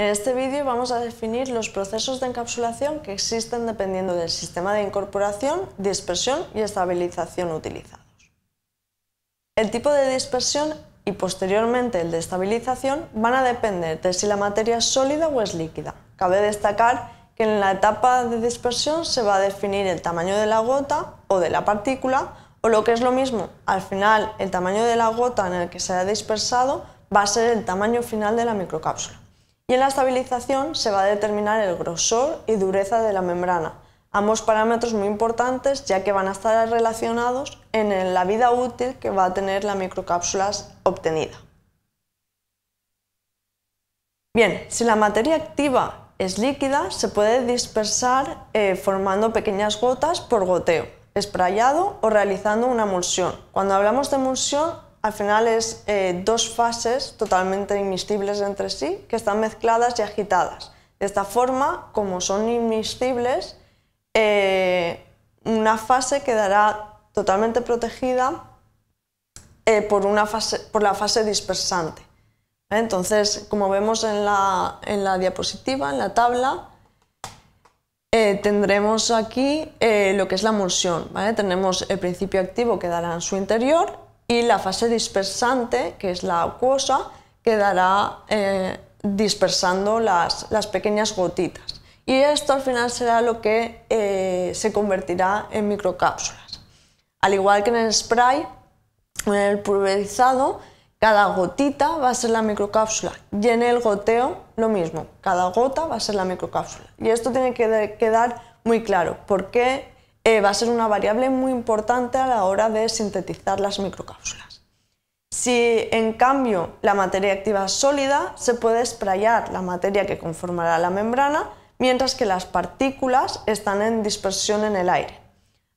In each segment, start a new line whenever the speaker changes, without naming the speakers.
En este vídeo vamos a definir los procesos de encapsulación que existen dependiendo del sistema de incorporación, dispersión y estabilización utilizados. El tipo de dispersión y posteriormente el de estabilización van a depender de si la materia es sólida o es líquida. Cabe destacar que en la etapa de dispersión se va a definir el tamaño de la gota o de la partícula o lo que es lo mismo, al final el tamaño de la gota en el que se ha dispersado va a ser el tamaño final de la microcápsula y en la estabilización se va a determinar el grosor y dureza de la membrana, ambos parámetros muy importantes ya que van a estar relacionados en la vida útil que va a tener la microcápsula obtenida. Bien, si la materia activa es líquida, se puede dispersar eh, formando pequeñas gotas por goteo, esprayado o realizando una emulsión. Cuando hablamos de emulsión, al final es eh, dos fases totalmente inmiscibles entre sí, que están mezcladas y agitadas. De esta forma, como son inmiscibles, eh, una fase quedará totalmente protegida eh, por, una fase, por la fase dispersante. Entonces, como vemos en la, diapositiva, en la tabla, tendremos aquí lo que es la emulsión. ¿vale? Tenemos el principio activo que dará en su interior y la fase dispersante, que es la acuosa, quedará eh, dispersando las, pequeñas gotitas. Y esto al final será lo que eh, se convertirá en microcápsulas. Al igual que en el spray, en el pulverizado, cada gotita va a ser la microcápsula y en el goteo lo mismo, cada gota va a ser la microcápsula. Y esto tiene que quedar muy claro, porque eh, va a ser una variable muy importante a la hora de sintetizar las microcápsulas. Si en cambio la materia activa es sólida, se puede sprayar la materia que conformará la membrana, mientras que las partículas están en dispersión en el aire.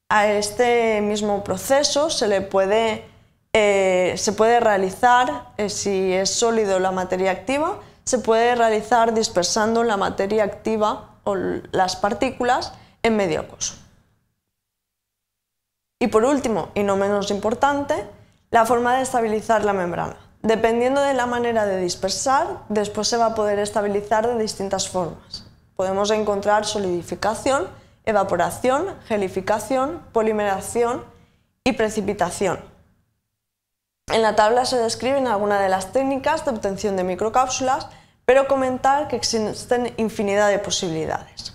A este mismo proceso se le puede, eh, se puede realizar, eh, si es sólido la materia activa, se puede realizar dispersando la materia activa o las partículas en medio acoso. Y por último, y no menos importante, la forma de estabilizar la membrana. Dependiendo de la manera de dispersar, después se va a poder estabilizar de distintas formas. Podemos encontrar solidificación, evaporación, gelificación, polimeración y precipitación. En la tabla se describen algunas de las técnicas de obtención de microcápsulas, pero comentar que existen infinidad de posibilidades.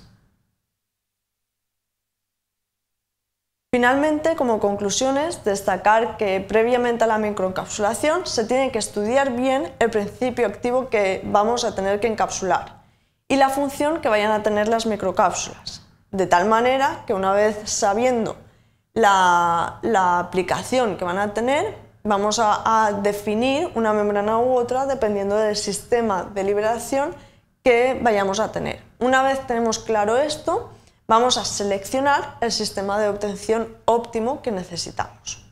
Finalmente, como conclusiones, destacar que previamente a la microencapsulación se tiene que estudiar bien el principio activo que vamos a tener que encapsular y la función que vayan a tener las microcápsulas, de tal manera que una vez sabiendo la, aplicación que van a tener, vamos a definir una membrana u otra dependiendo del sistema de liberación que vayamos a tener. Una vez tenemos claro esto, vamos a seleccionar el sistema de obtención óptimo que necesitamos.